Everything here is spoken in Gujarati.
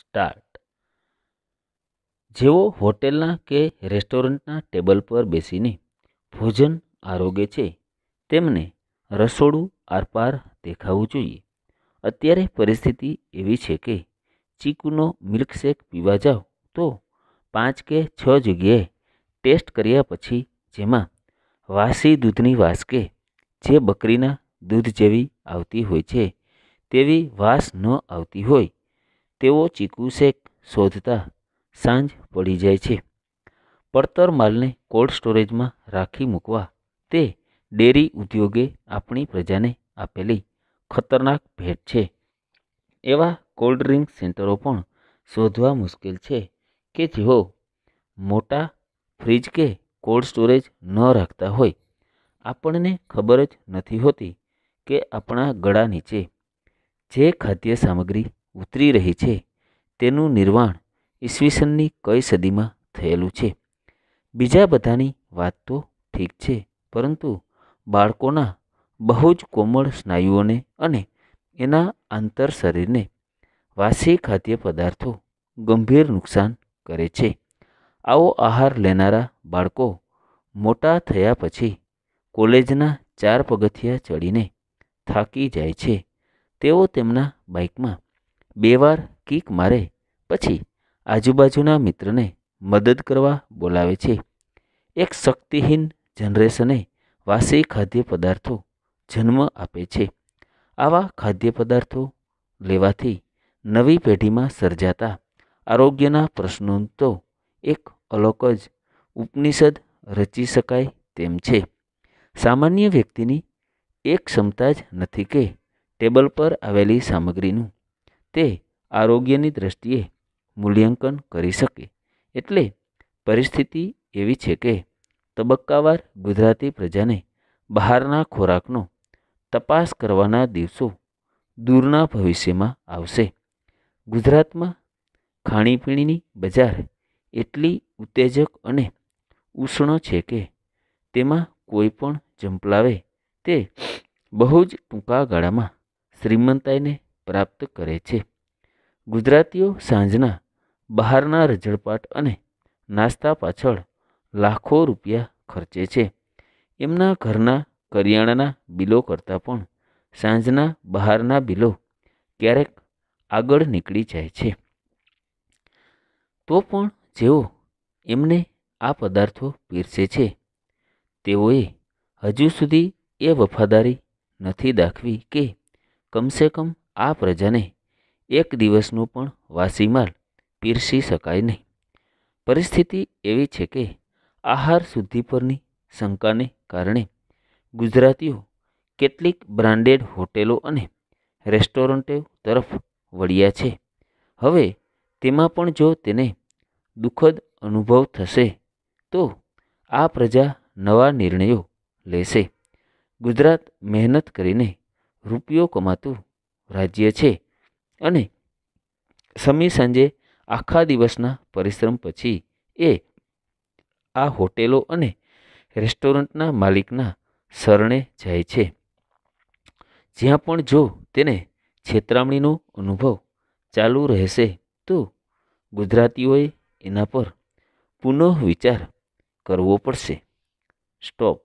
સ્ટાર્ટ જેઓ હોટેલના કે રેસ્ટોરન્ટના ટેબલ પર બેસીને ભોજન આરોગે છે તેમને રસોડું આરપાર દેખાવું જોઈએ અત્યારે પરિસ્થિતિ એવી છે કે ચીકુનો મિલ્કશેક પીવા જાઓ તો પાંચ કે છ જગ્યાએ ટેસ્ટ કર્યા પછી જેમાં વાસી દૂધની વાસ કે જે બકરીના દૂધ જેવી આવતી હોય છે તેવી વાસ ન આવતી હોય તેઓ ચીકુ શેક શોધતા સાંજ પડી જાય છે પડતર માલને કોલ્ડ સ્ટોરેજમાં રાખી મૂકવા તે ડેરી ઉદ્યોગે આપણી પ્રજાને આપેલી ખતરનાક ભેટ છે એવા કોલ્ડ ડ્રિંક સેન્ટરો પણ શોધવા મુશ્કેલ છે કે જેઓ મોટા ફ્રીજ કે કોલ્ડ સ્ટોરેજ ન રાખતા હોય આપણને ખબર જ નથી હોતી કે આપણા ગળા નીચે જે ખાદ્ય સામગ્રી ઉતરી રહી છે તેનું નિર્માણ ઈસવીસનની કઈ સદીમાં થયેલું છે બીજા બધાની વાત તો ઠીક છે પરંતુ બાળકોના બહુ જ કોમળ સ્નાયુઓને અને એના આંતર શરીરને વાસી ખાદ્ય પદાર્થો ગંભીર નુકસાન કરે છે આવો આહાર લેનારા બાળકો મોટા થયા પછી કોલેજના ચાર પગથિયા ચડીને થાકી જાય છે તેઓ તેમના બાઇકમાં બે વાર કિક મારે પછી આજુબાજુના મિત્રને મદદ કરવા બોલાવે છે એક શક્તિહીન જનરેશને વાસી ખાદ્ય પદાર્થો જન્મ આપે છે આવા ખાદ્ય પદાર્થો લેવાથી નવી પેઢીમાં સર્જાતા આરોગ્યના પ્રશ્નો તો એક અલગ જ ઉપનિષદ રચી શકાય તેમ છે સામાન્ય વ્યક્તિની એક ક્ષમતા જ નથી કે ટેબલ પર આવેલી સામગ્રીનું તે આરોગ્યની દ્રષ્ટિએ મૂલ્યાંકન કરી શકે એટલે પરિસ્થિતિ એવી છે કે તબક્કાવાર ગુજરાતી પ્રજાને બહારના ખોરાકનો તપાસ કરવાના દિવસો દૂરના ભવિષ્યમાં આવશે ગુજરાતમાં ખાણીપીણીની બજાર એટલી ઉત્તેજક અને ઉષ્ણ છે કે તેમાં કોઈ પણ ઝંપલાવે તે બહુ જ ટૂંકા ગાળામાં શ્રીમંતાઈને પ્રાપ્ત કરે છે ગુજરાતીઓ સાંજના બહારના રજળપાટ અને નાસ્તા પાછળ લાખો રૂપિયા ખર્ચે છે એમના ઘરના કરિયાણાના બિલો કરતાં પણ સાંજના બહારના બિલો ક્યારેક આગળ નીકળી જાય છે તો પણ જેઓ એમને આ પદાર્થો પીરસે છે તેઓએ હજુ સુધી એ વફાદારી નથી દાખવી કે કમસે કમ આ પ્રજાને એક દિવસનો પણ વાસીમાલ પીરસી શકાય નહીં પરિસ્થિતિ એવી છે કે આહાર શુદ્ધિ પરની શંકાને કારણે ગુજરાતીઓ કેટલીક બ્રાન્ડેડ હોટેલો અને રેસ્ટોરન્ટો તરફ વળ્યા છે હવે તેમાં પણ જો તેને દુઃખદ અનુભવ થશે તો આ પ્રજા નવા નિર્ણયો લેશે ગુજરાત મહેનત કરીને રૂપિયો કમાતું રાજ્ય છે અને સમી સાંજે આખા દિવસના પરિશ્રમ પછી એ આ હોટેલો અને રેસ્ટોરન્ટના માલિકના શરણે જાય છે જ્યાં પણ જો તેને છેતરામણીનો અનુભવ ચાલુ રહેશે તો ગુજરાતીઓએ એના પર પુનઃ વિચાર કરવો પડશે સ્ટોપ